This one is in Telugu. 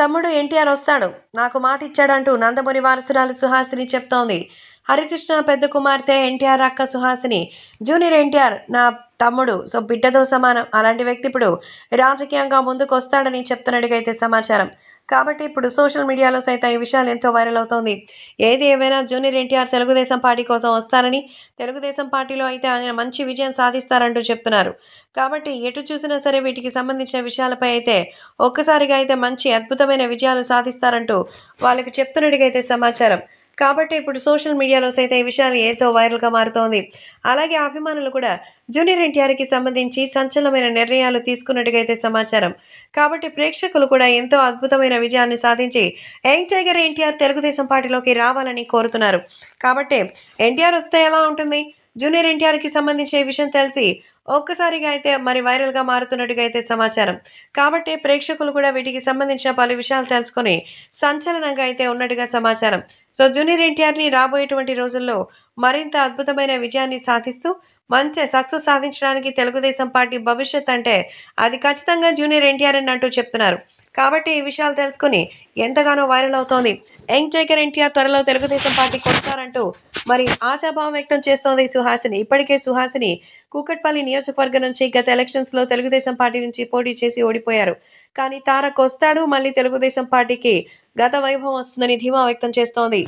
తమ్ముడు ఎన్టీఆర్ వస్తాడు నాకు మాట ఇచ్చాడంటూ నందమూరి వారసురాలు సుహాసిని చెప్తోంది హరికృష్ణ పెద్ద కుమార్తె ఎన్టీఆర్ అక్క సుహాసిని జూనియర్ ఎన్టీఆర్ నా తమ్ముడు సో బిడ్డతో సమానం అలాంటి వ్యక్తి ఇప్పుడు రాజకీయంగా ముందుకు వస్తాడని చెప్తున్నట్టుగా సమాచారం కాబట్టి ఇప్పుడు సోషల్ మీడియాలో సైతం ఈ విషయాలు ఎంతో వైరల్ అవుతోంది ఏది ఏమైనా జూనియర్ ఎన్టీఆర్ తెలుగుదేశం పార్టీ కోసం వస్తారని తెలుగుదేశం పార్టీలో అయితే ఆయన మంచి విజయం సాధిస్తారంటూ చెప్తున్నారు కాబట్టి ఎటు చూసినా సరే వీటికి సంబంధించిన విషయాలపై అయితే ఒక్కసారిగా అయితే మంచి అద్భుతమైన విజయాలు సాధిస్తారంటూ వాళ్ళకి చెప్తున్నట్టుగా సమాచారం కాబట్టి ఇప్పుడు సోషల్ మీడియాలో సైతం ఈ విషయాలు ఏదో వైరల్గా మారుతోంది అలాగే అభిమానులు కూడా జూనియర్ ఎన్టీఆర్కి సంబంధించి సంచలనమైన నిర్ణయాలు తీసుకున్నట్టుగా అయితే సమాచారం కాబట్టి ప్రేక్షకులు కూడా ఎంతో అద్భుతమైన విజయాన్ని సాధించి యంగ్ టైగర్ ఎన్టీఆర్ తెలుగుదేశం పార్టీలోకి రావాలని కోరుతున్నారు కాబట్టి ఎన్టీఆర్ వస్తే ఎలా ఉంటుంది జూనియర్ ఎన్టీఆర్కి సంబంధించిన విషయం తెలిసి ఒక్కసారిగా అయితే మరి వైరల్గా మారుతున్నట్టుగా అయితే సమాచారం కాబట్టి ప్రేక్షకులు కూడా వీటికి సంబంధించిన పలు విషయాలు తెలుసుకొని సంచలనంగా అయితే ఉన్నట్టుగా సమాచారం సో జూనియర్ ఎన్టీఆర్ని రాబోయేటువంటి రోజుల్లో మరింత అద్భుతమైన విజయాన్ని సాధిస్తూ మంచి సక్సెస్ సాధించడానికి తెలుగుదేశం పార్టీ భవిష్యత్ అంటే అది ఖచ్చితంగా జూనియర్ ఎన్టీఆర్ అని అంటూ చెప్తున్నారు కాబట్టి ఈ విషయాలు తెలుసుకుని ఎంతగానో వైరల్ అవుతోంది యంగ్ జైకర్ ఎన్టీఆర్ త్వరలో తెలుగుదేశం పార్టీ కొడతారంటూ మరి ఆశాభావం వ్యక్తం చేస్తోంది సుహాసిని ఇప్పటికే సుహాసిని కూకట్పల్లి నియోజకవర్గం నుంచి గత ఎలక్షన్స్లో తెలుగుదేశం పార్టీ నుంచి పోటీ చేసి ఓడిపోయారు కానీ తారకు వస్తాడు మళ్ళీ తెలుగుదేశం పార్టీకి గత వైభవం వస్తుందని ధీమా వ్యక్తం చేస్తోంది